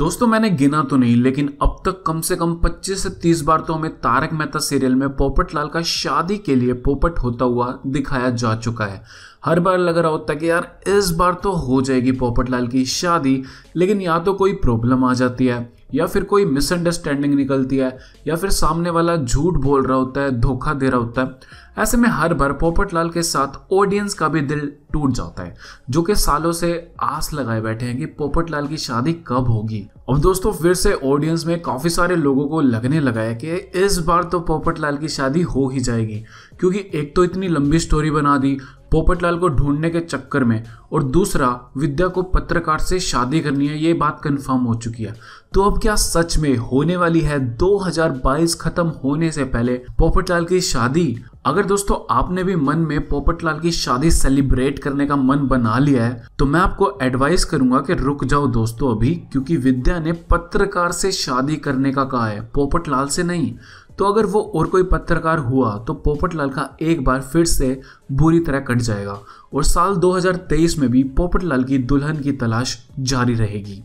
दोस्तों मैंने गिना तो नहीं लेकिन अब तक कम से कम 25 से 30 बार तो हमें तारक मेहता सीरियल में पोपट लाल का शादी के लिए पोपट होता हुआ दिखाया जा चुका है हर बार लग रहा होता कि यार इस बार तो हो जाएगी पोपट लाल की शादी लेकिन या तो कोई प्रॉब्लम आ जाती है या फिर कोई मिसअंडरस्टैंडिंग निकलती है या फिर सामने वाला झूठ बोल रहा होता है धोखा दे रहा होता है ऐसे में हर बार पोपटलाल के साथ ऑडियंस का भी दिल टूट जाता है जो कि सालों से आस लगाए बैठे हैं कि पोपटलाल की शादी कब होगी अब दोस्तों फिर से ऑडियंस में काफ़ी सारे लोगों को लगने लगा है कि इस बार तो पोपटलाल की शादी हो ही जाएगी क्योंकि एक तो इतनी लंबी स्टोरी बना दी पोपटलाल को ढूंढने के चक्कर में और दूसरा विद्या को पत्रकार से शादी करनी है ये बात कंफर्म हो चुकी है तो अब क्या सच में होने वाली है 2022 खत्म होने से पहले पोपटलाल की शादी अगर दोस्तों आपने भी मन में पोपटलाल की शादी सेलिब्रेट करने का मन बना लिया है तो मैं आपको एडवाइस करूंगा कि रुक जाओ दोस्तों अभी क्योंकि विद्या ने पत्रकार से शादी करने का कहा है पोपटलाल से नहीं तो अगर वो और कोई पत्रकार हुआ तो पोपटलाल का एक बार फिर से बुरी तरह कट जाएगा और साल 2023 में भी पोपटलाल की दुल्हन की तलाश जारी रहेगी